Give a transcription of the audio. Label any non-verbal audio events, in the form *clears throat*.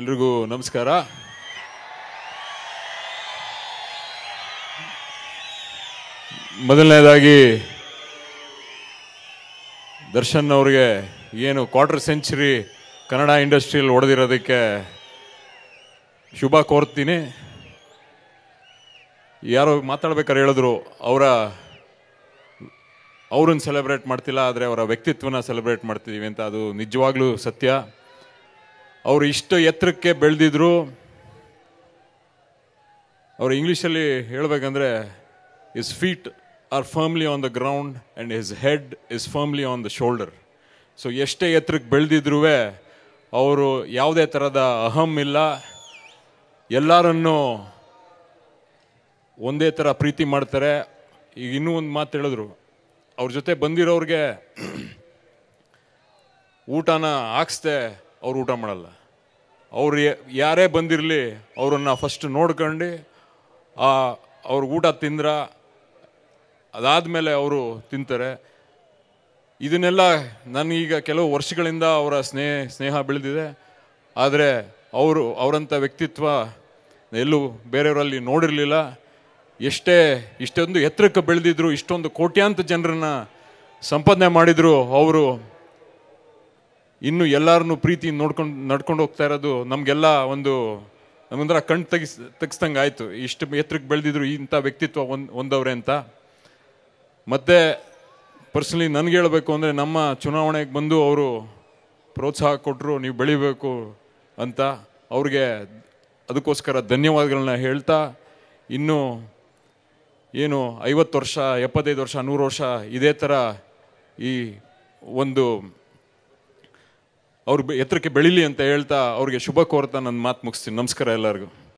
ಎಲ್ರಿಗೂ ನಮಸ್ಕಾರ ಮೊದಲನೇದಾಗಿ ದರ್ಶನ್ ಅವ್ರಿಗೆ ಏನು ಕ್ವಾರ್ಟರ್ ಸೆಂಚುರಿ ಕನ್ನಡ ಇಂಡಸ್ಟ್ರಿಯಲ್ಲಿ ಹೊಡೆದಿರೋದಕ್ಕೆ ಶುಭ ಕೋರ್ತೀನಿ ಯಾರೋ ಮಾತಾಡ್ಬೇಕಾದ್ರೆ ಹೇಳಿದ್ರು ಅವರ ಅವ್ರನ್ನ ಸೆಲೆಬ್ರೇಟ್ ಮಾಡ್ತಿಲ್ಲ ಆದರೆ ಅವರ ವ್ಯಕ್ತಿತ್ವನ ಸೆಲೆಬ್ರೇಟ್ ಮಾಡ್ತಿದ್ದೀವಿ ಅಂತ ಅದು ನಿಜವಾಗ್ಲೂ ಸತ್ಯ ಅವರು ಇಷ್ಟು ಎತ್ತರಕ್ಕೆ ಬೆಳೆದಿದ್ರು ಅವರು ಇಂಗ್ಲೀಷಲ್ಲಿ ಹೇಳಬೇಕಂದ್ರೆ his feet are firmly on the ground and his head is firmly on the shoulder so ಎಷ್ಟೇ ಎತ್ತರಕ್ಕೆ ಬೆಳೆದಿದ್ರು ಅವರು ಯಾವುದೇ ಥರದ ಅಹಂ ಇಲ್ಲ ಎಲ್ಲರನ್ನೂ ಒಂದೇ ಥರ ಪ್ರೀತಿ ಮಾಡ್ತಾರೆ ಈಗ ಇನ್ನೂ ಒಂದು ಮಾತು ಹೇಳಿದ್ರು ಅವ್ರ ಜೊತೆ ಬಂದಿರೋರಿಗೆ *clears throat* ಊಟನ ಹಾಕ್ಸ್ದೆ ಅವ್ರು ಊಟ ಮಾಡಲ್ಲ ಅವರು ಯಾರೇ ಬಂದಿರಲಿ ಅವರನ್ನು ಫಸ್ಟ್ ನೋಡ್ಕೊಂಡು ಆ ಅವ್ರಿಗೆ ಊಟ ತಿಂದ್ರ ಅದಾದಮೇಲೆ ಅವರು ತಿಂತಾರೆ ಇದನ್ನೆಲ್ಲ ನನಗೀಗ ಕೆಲವು ವರ್ಷಗಳಿಂದ ಅವರ ಸ್ನೇಹ ಸ್ನೇಹ ಬೆಳೆದಿದೆ ಆದರೆ ಅವರು ಅವರಂಥ ವ್ಯಕ್ತಿತ್ವ ಎಲ್ಲೂ ಬೇರೆಯವರಲ್ಲಿ ನೋಡಿರಲಿಲ್ಲ ಎಷ್ಟೇ ಇಷ್ಟೊಂದು ಎತ್ತರಕ್ಕೆ ಬೆಳೆದಿದ್ರು ಇಷ್ಟೊಂದು ಕೋಟ್ಯಾಂತ ಜನರನ್ನು ಸಂಪಾದನೆ ಮಾಡಿದರು ಅವರು ಇನ್ನು ಎಲ್ಲರನ್ನೂ ಪ್ರೀತಿ ನೋಡ್ಕೊಂಡು ನಡ್ಕೊಂಡು ಹೋಗ್ತಾ ಇರೋದು ನಮಗೆಲ್ಲ ಒಂದು ನಮ್ಮಂದ್ರೆ ಕಣ್ಣು ತೆಗಿಸ್ ತೆಗಿಸ್ದಂಗೆ ಆಯಿತು ಇಷ್ಟು ಎತ್ತರಕ್ಕೆ ಬೆಳೆದಿದ್ರು ಇಂಥ ವ್ಯಕ್ತಿತ್ವ ಒಂದು ಒಂದವ್ರೆ ಅಂತ ಮತ್ತು ಪರ್ಸ್ನಲಿ ನನಗೆ ಹೇಳಬೇಕು ಅಂದರೆ ನಮ್ಮ ಚುನಾವಣೆಗೆ ಬಂದು ಅವರು ಪ್ರೋತ್ಸಾಹ ಕೊಟ್ಟರು ನೀವು ಬೆಳಿಬೇಕು ಅಂತ ಅವ್ರಿಗೆ ಅದಕ್ಕೋಸ್ಕರ ಧನ್ಯವಾದಗಳನ್ನ ಹೇಳ್ತಾ ಇನ್ನೂ ಏನು ಐವತ್ತು ವರ್ಷ ಎಪ್ಪತ್ತೈದು ವರ್ಷ ನೂರು ವರ್ಷ ಇದೇ ಥರ ಈ ಒಂದು ಅವ್ರ ಎತ್ತರಕ್ಕೆ ಬೆಳೀಲಿ ಅಂತ ಹೇಳ್ತಾ ಅವ್ರಿಗೆ ಶುಭ ಕೋರ್ತಾ ನನ್ನ ಮಾತು ಮುಗಿಸ್ತೀನಿ ನಮಸ್ಕಾರ ಎಲ್ಲರಿಗೂ